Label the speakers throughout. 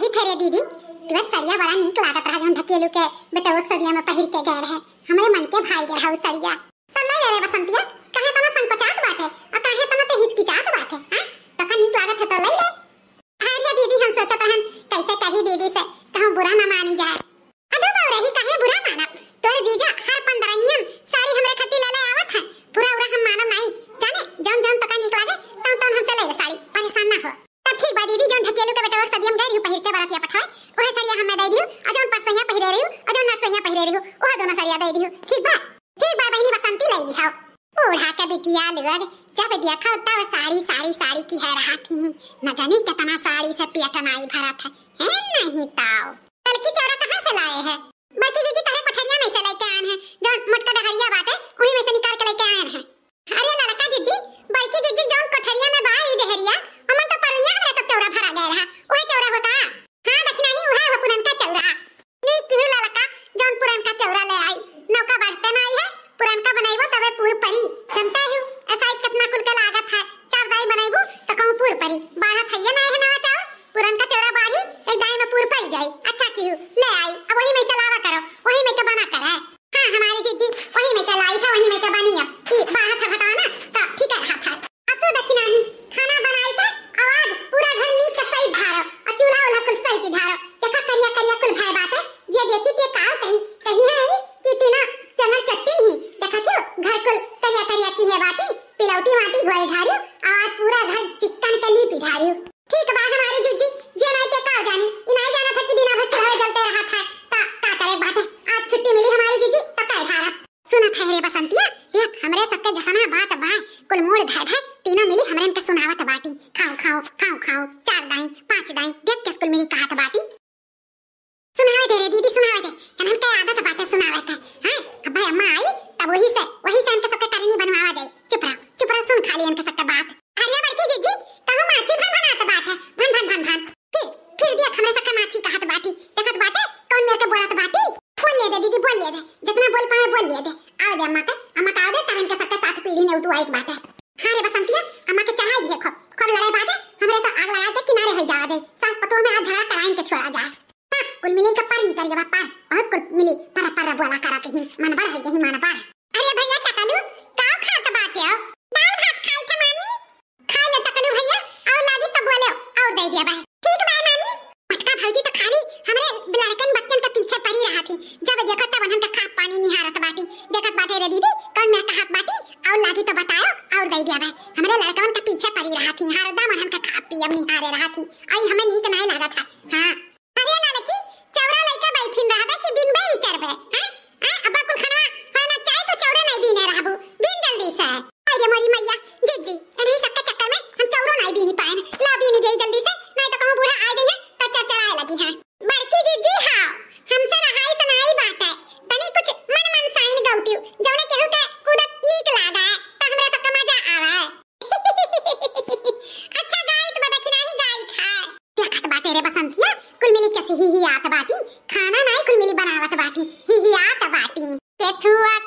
Speaker 1: काहे फरे दीदी तुम्हें सरिया बड़ा नीक लागत रहा जौन ढकेलू के बेटवा के सरिया में पहिर के गए रहे हमरे मन के भाई गए हाउ सरिया तो ले रे बसंतिया काहे तमा संकोचात है और काहे तमा पे हिचकिचात है हैं तो का नीक लागत है तो ले ले हां दीदी हम सोचा पहन कैसे कही दीदी से कहूं बुरा ना मानी जाए अदो बावरे रही कहे बुरा माना की है रहा थी न जाने कितना साड़ी से पेटनाई भरा था है नहीं ताओ की चोरा कहाँ से लाए हैं बड़की जीजी तारे पठरिया में से लेके आए हैं जो मटका डहरिया बाटे उन्हीं में से निकाल के लेके आए हैं अरे लड़का जी जीजी बड़की जी जो कठरिया में बाई डहरिया हमन तो परलिया में सब चोरा भरा गए रहा ओए चोरा होता हां देखना ही वहां पुनन का चल रहा तब वही से वही से हमके सबके करनी बनवावा जाई चुप रहो चुप रहो सुन खाली हमके सबके बात अरे बड़की जीजी कहो माछी भन भन भनात बात है भन भन भन भन फिर फिर दिया हमरे सबके माछी कहत बाटी देखत बाटे कौन तो मेरे के बोलत बाटी बोल ले दे दीदी बोल ले दे जितना बोल पाए बोल ले दे आ दे अम्मा के अम्मा का दे तब के सबके साथ पीढ़ी ने एक बात है हां रे बसंतिया अम्मा के चढ़ाई दिए खब खब लड़ाई बाजे हमरे सब आग लगा के किनारे हल जा जाए सास पतो में आज झगड़ा कराइन के छोड़ा जाए हाँ, कुल मिलन का पार निकल गया पार बहुत कुल मिली पर पर बोला करा कहीं मन बड़ है कहीं मन बड़ है जब देखत तवन हमका तो खात पानी निहारत तो बाटी देखत बाटे रे दीदी कौन मेरा कहत तो बाटी और लागी तो बताओ और दई देवे हमरे लड़कवन के पीछे पड़ी रहा थी हर दम हमका खात पियब निहारे रहा थी आई हमें नींद नहीं लागत था हां अरे लड़की चौरा लेके बैठिन रहबे कि बिन बे विचारबे हां हैं हाँ, अब कुल खाना हां ना चाय तो चौरा नहीं बिने रहबू बिन जल्दी से अरे मोरी मैया जी हिहियात बाटी खाना नाई कुल मिली बनावत बाटी हिहियात बाटी केथुआ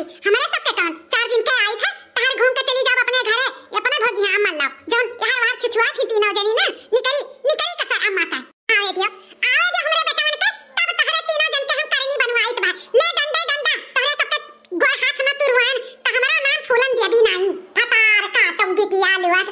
Speaker 1: हमारे सब सबका काम चार दिन का आई था पहाड़ घूम के चली जाओ अपने घरे अपने भोगी आम मन लाओ जो यहाँ वहाँ छुछुआ थी तीनों जनी ना निकली निकली का अम्मा का माता आवे दियो आवे दियो हमरे मन के तब तहरे तीनों जन के हम करनी बनवा बनवाई बार ले डंडे डंडा तहरे सबके गोड़ हाथ ना तुरवान तो हमारा नाम फूलन देबी नहीं हतार का तुम बिटिया लुआ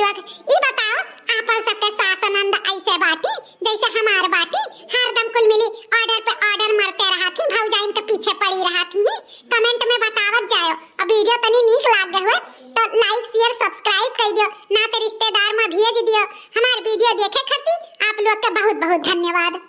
Speaker 1: लोग ई बताओ आपन सबके शासन अंद ऐसे बाटी जैसे हमार बाटी हरदम कुल मिली ऑर्डर पे ऑर्डर मरते रहा थी भौजा के पीछे पड़ी रहा थी कमेंट में बतावत जाओ अब वीडियो तनी नीक लाग गए तो लाइक शेयर सब्सक्राइब कर दियो ना तो रिश्तेदार में भेज दियो हमार वीडियो देखे खातिर आप लोग का बहुत बहुत धन्यवाद